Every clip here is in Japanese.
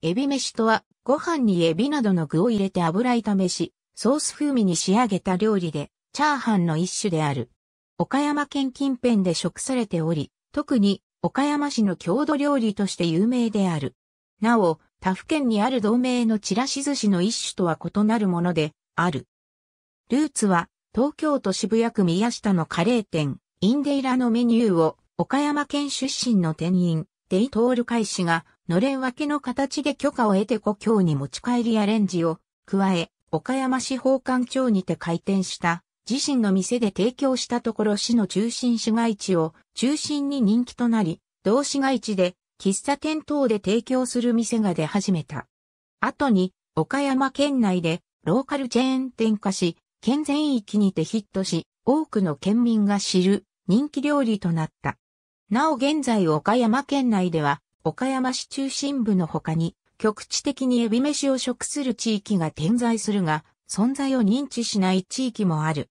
エビ飯とは、ご飯にエビなどの具を入れて油炒めし、ソース風味に仕上げた料理で、チャーハンの一種である。岡山県近辺で食されており、特に岡山市の郷土料理として有名である。なお、他府県にある同名のちらし寿司の一種とは異なるもので、ある。ルーツは、東京都渋谷区宮下のカレー店、インデイラのメニューを、岡山県出身の店員、デイトール開始が、のれん分けの形で許可を得て故郷に持ち帰りアレンジを加え、岡山市法官庁にて開店した自身の店で提供したところ市の中心市街地を中心に人気となり、同市街地で喫茶店等で提供する店が出始めた。後に岡山県内でローカルチェーン店化し、県全域にてヒットし、多くの県民が知る人気料理となった。なお現在岡山県内では、岡山市中心部の他に、局地的にエビ飯を食する地域が点在するが、存在を認知しない地域もある。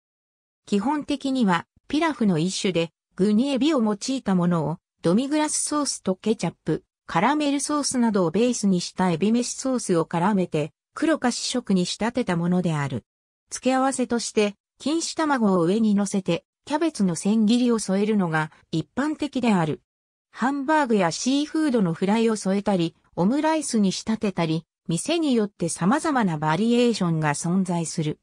基本的には、ピラフの一種で、具にエビを用いたものを、ドミグラスソースとケチャップ、カラメルソースなどをベースにしたエビ飯ソースを絡めて、黒かし食に仕立てたものである。付け合わせとして、錦糸卵を上に乗せて、キャベツの千切りを添えるのが一般的である。ハンバーグやシーフードのフライを添えたり、オムライスに仕立てたり、店によって様々なバリエーションが存在する。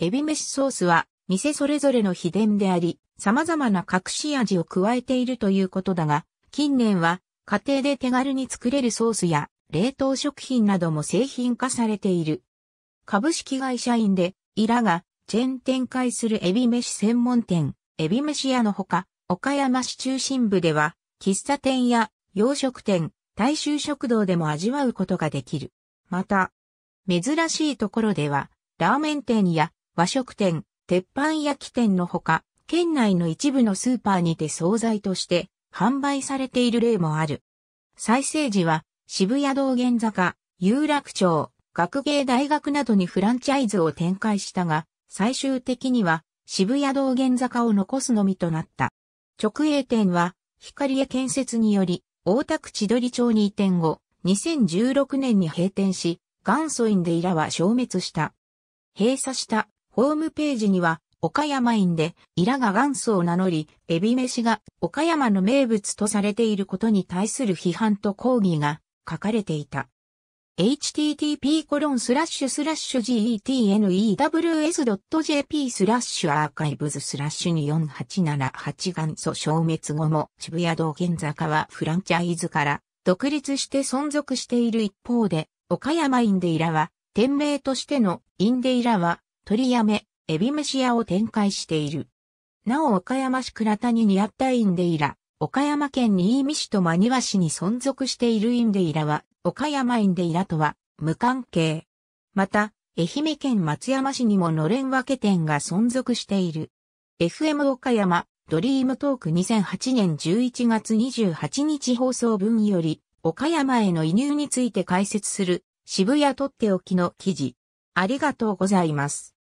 エビ飯ソースは店それぞれの秘伝であり、様々な隠し味を加えているということだが、近年は家庭で手軽に作れるソースや冷凍食品なども製品化されている。株式会社員で、イラがチェーン展開するエビ飯専門店、エビ飯屋のほか、岡山市中心部では、喫茶店や洋食店、大衆食堂でも味わうことができる。また、珍しいところでは、ラーメン店や和食店、鉄板焼き店のほか、県内の一部のスーパーにて惣菜として販売されている例もある。再生時は渋谷道玄坂、有楽町、学芸大学などにフランチャイズを展開したが、最終的には渋谷道玄坂を残すのみとなった。直営店は、光栄建設により、大田区千鳥町に移転後、2016年に閉店し、元祖院でイラは消滅した。閉鎖したホームページには、岡山院でイラが元祖を名乗り、エビ飯が岡山の名物とされていることに対する批判と抗議が書かれていた。http://getnews.jp スラッシュアーカイブズスラッシュ24878元祖消滅後も渋谷道玄坂はフランチャイズから独立して存続している一方で、岡山インデイラは店名としてのインデイラは取りやめ、エビ飯屋を展開している。なお岡山市倉谷にあったインデイラ、岡山県新見市と真庭市に存続しているインデイラは岡山院でイラとは無関係。また、愛媛県松山市にものれん分け店が存続している。FM 岡山ドリームトーク2008年11月28日放送分より、岡山への移入について解説する渋谷とっておきの記事。ありがとうございます。